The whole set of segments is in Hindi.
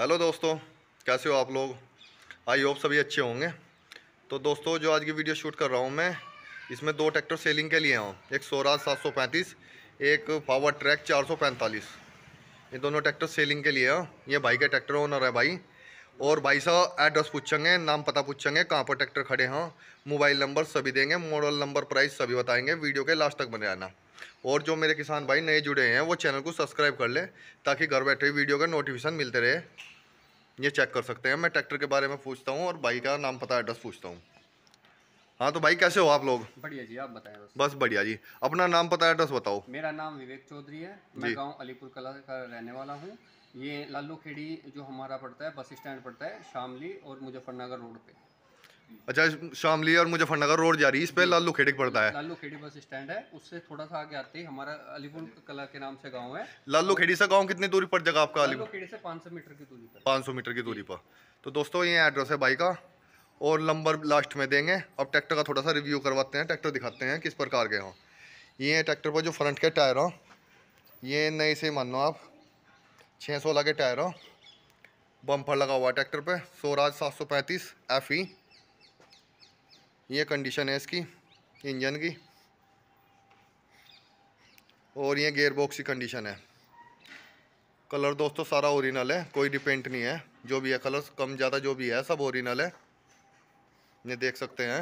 हेलो दोस्तों कैसे हो आप लोग आई होप सभी अच्छे होंगे तो दोस्तों जो आज की वीडियो शूट कर रहा हूँ मैं इसमें दो ट्रैक्टर सेलिंग के लिए हूँ एक सोराज 735 एक पावर ट्रैक 445 ये दोनों ट्रैक्टर सेलिंग के लिए हैं ये भाई के ट्रैक्टर ओनर है भाई और भाई साहब एड्रेस पूछेंगे नाम पता पूछेंगे कहाँ पर ट्रैक्टर खड़े हों मोबाइल नंबर सभी देंगे मॉडल नंबर प्राइस सभी बताएंगे वीडियो के लास्ट तक बने आना और जो मेरे किसान भाई नए जुड़े हैं वो चैनल को सब्सक्राइब कर लें ताकि घर बैठे वीडियो का नोटिफिकेशन मिलते रहे ये चेक कर सकते हैं मैं ट्रैक्टर के बारे में पूछता हूँ और भाई का नाम पता एड्रेस पूछता हूँ हाँ तो भाई कैसे हो आप लोग बढ़िया जी आप बताएं बस बस बढ़िया जी अपना नाम पता एड्रेस बताओ मेरा नाम विवेक चौधरी है मैं गांव अलीपुर कला का रहने वाला हूँ ये लालू खेड़ी जो हमारा पड़ता है बस स्टैंड पड़ता है शामली और मुजफ्फरनगर रोड पे अच्छा शामली और मुजफ्फरनगर रोड जा रही है इस पे लालू खेड़ी पड़ता है लालू खेड़ी बस स्टैंड है उससे थोड़ा सा आगे आते ही हमारा अलीपुर कला के नाम से गांव है लालू खेड़ी से गांव कितनी दूरी पर जगह आपका अलीपुर खेड़ी से 500 मीटर की दूरी पर 500 मीटर की दूरी पर तो दोस्तों ये एड्रेस है बाई का और नंबर लास्ट में देंगे अब ट्रैक्टर का थोड़ा सा रिव्यू करवाते हैं ट्रैक्टर दिखाते हैं किस प्रकार के हों ये ट्रैक्टर पर जो फ्रंट के टायर हों ये नए से मान लो आप छः सोलह के टायर हों बम्पर लगा हुआ ट्रैक्टर पर सोराज सात सौ पैंतीस एफ ई e। ये कंडीशन है इसकी इंजन की और ये गेयर बॉक्स की कंडीशन है कलर दोस्तों सारा ओरिजिनल है कोई डिपेंट नहीं है जो भी है कलर कम ज़्यादा जो भी है सब ओरिजिनल है ये देख सकते हैं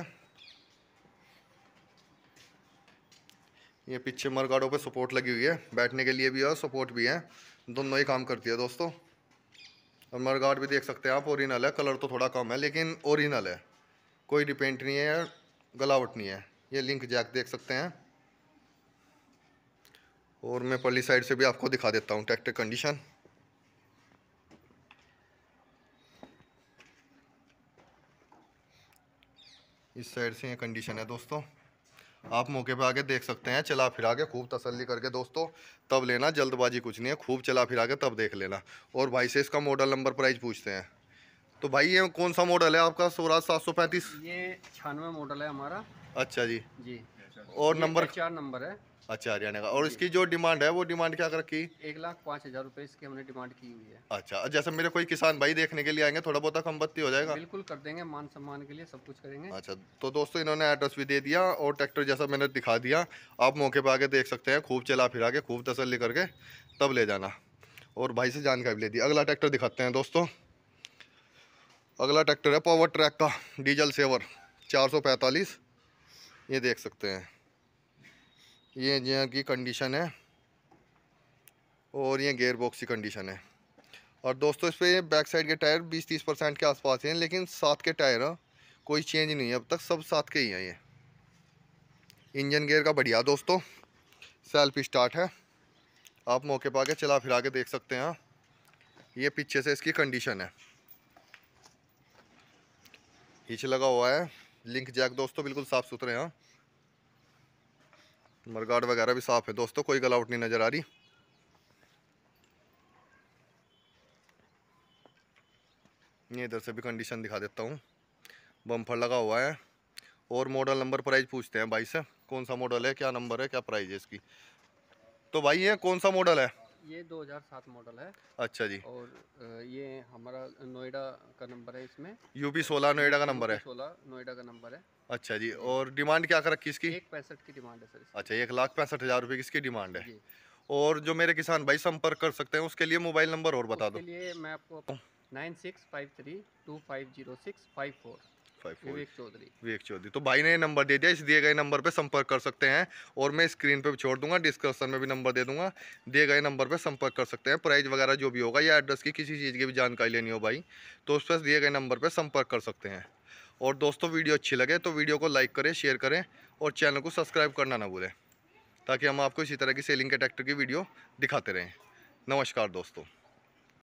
ये पीछे मरगाड़ों पे सपोर्ट लगी हुई है बैठने के लिए भी है और सपोर्ट भी है दोनों ही काम करती है दोस्तों और मरगाड़ भी देख सकते हैं आप ओरिजिनल है कलर तो थोड़ा कम है लेकिन ओरिजिनल है कोई डिपेंट नहीं है गलावट नहीं है ये लिंक जैक देख सकते हैं और मैं पल्ली साइड से भी आपको दिखा देता हूँ ट्रैक्टर कंडीशन इस साइड से ये कंडीशन है दोस्तों आप मौके पे आके देख सकते हैं चला फिरा के खूब तसल्ली करके दोस्तों तब लेना जल्दबाजी कुछ नहीं है खूब चला फिरा के तब देख लेना और भाई से इसका मॉडल नंबर प्राइस पूछते हैं तो भाई ये कौन सा मॉडल है आपका स्वराज सात सौ पैंतीस ये छियानवे मॉडल है हमारा अच्छा जी जी और नंबर चार नंबर है अच्छा हरियाणा का और इसकी जो डिमांड है वो डिमांड क्या कर रखी एक लाख पाँच हज़ार रूपए इसकी हमने डिमांड की हुई है अच्छा जैसे मेरे कोई किसान भाई देखने के लिए आएंगे थोड़ा बहुत कम बत्ती हो जाएगा बिल्कुल कर देंगे मान सम्मान के लिए सब कुछ करेंगे अच्छा तो दोस्तों इन्होंने एड्रेस भी दे दिया और ट्रैक्टर जैसा मैंने दिखा दिया आप मौके पर आके देख सकते हैं खूब चला फिरा के खूब तसली करके तब ले जाना और भाई से जानकारी भी ले दी अगला ट्रैक्टर दिखाते हैं दोस्तों अगला ट्रैक्टर है पावर ट्रैक का डीजल सेवर 445 ये देख सकते हैं ये इंजन की कंडीशन है और ये गेयर बॉक्स की कंडीशन है और दोस्तों इस पर बैक साइड के टायर 20-30 परसेंट के आसपास हैं लेकिन साथ के टायर कोई चेंज नहीं है अब तक सब साथ के ही हैं ये इंजन गेयर का बढ़िया दोस्तों सेल्फ स्टार्ट है आप मौके पर आके चला फिरा के देख सकते हैं ये पीछे से इसकी कंडीशन है हिच लगा हुआ है लिंक जैक दोस्तों बिल्कुल साफ़ सुथरे हैं मरगाड वगैरह भी साफ़ है दोस्तों कोई गलावट नहीं नज़र आ रही ये इधर से भी कंडीशन दिखा देता हूँ बम्फर लगा हुआ है और मॉडल नंबर प्राइस पूछते हैं भाई से कौन सा मॉडल है क्या नंबर है क्या प्राइस है इसकी तो भाई ये कौन सा मॉडल है ये 2007 मॉडल है अच्छा जी और ये हमारा नोएडा का नंबर है इसमें यूपी सोलह नोएडा का नंबर है सोलह नोएडा का नंबर है अच्छा जी और डिमांड क्या कर रखी इसकी एक पैंसठ की डिमांड है सर अच्छा एक लाख पैंसठ हज़ार रूपए की इसकी डिमांड है और जो मेरे किसान भाई संपर्क कर सकते हैं उसके लिए मोबाइल नंबर और बता दो मैं आपको हाँ। Nine six five three two five zero six five four five four Vivek Chaudhary Vivek Chaudhary तो भाई ने नंबर दे दिया इस दिए गए नंबर पर संपर्क कर सकते हैं और मैं स्क्रीन पर भी छोड़ दूंगा डिस्क्रिप्शन में भी नंबर दे दूंगा दिए गए नंबर पर संपर्क कर सकते हैं प्राइस वगैरह जो भी होगा या एड्रेस की किसी चीज़ की भी जानकारी लेनी हो भाई तो उस पर दिए गए नंबर पर संपर्क कर सकते हैं और दोस्तों वीडियो अच्छी लगे तो वीडियो को लाइक करें शेयर करें और चैनल को सब्सक्राइब करना ना भूलें ताकि हम आपको इसी तरह की सेलिंग के ट्रैक्टर की वीडियो दिखाते रहें नमस्कार दोस्तों